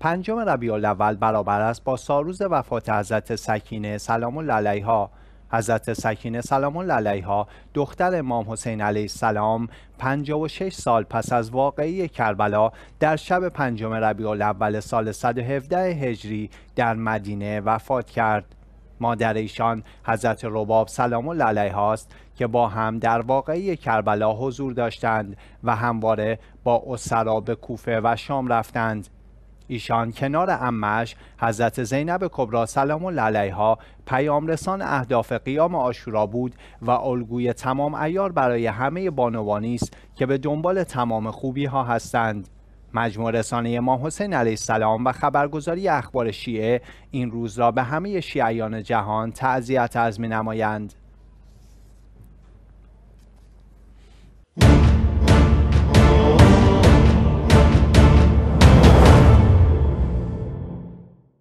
پنجم ربیع الاول برابر است با ساروز وفات حضرت سکینه سلام الله علیها حضرت سکینه سلام الله علیها دختر امام حسین علیه السلام 56 سال پس از واقعی کربلا در شب پنجم ربیع الاول سال 117 هجری در مدینه وفات کرد مادر ایشان حضرت رباب سلام الله علیها است که با هم در واقعی کربلا حضور داشتند و همواره با اسرا به کوفه و شام رفتند ایشان کنار امش حضرت زینب کبرا سلام الله علیها پیامرسان اهداف قیام آشورا بود و الگوی تمام ایار برای همه بانوانی است که به دنبال تمام خوبی ها هستند مجموع رسانه ما حسین علیه السلام و خبرگزاری اخبار شیعه این روز را به همه شیعیان جهان تعذیت از می نمایند.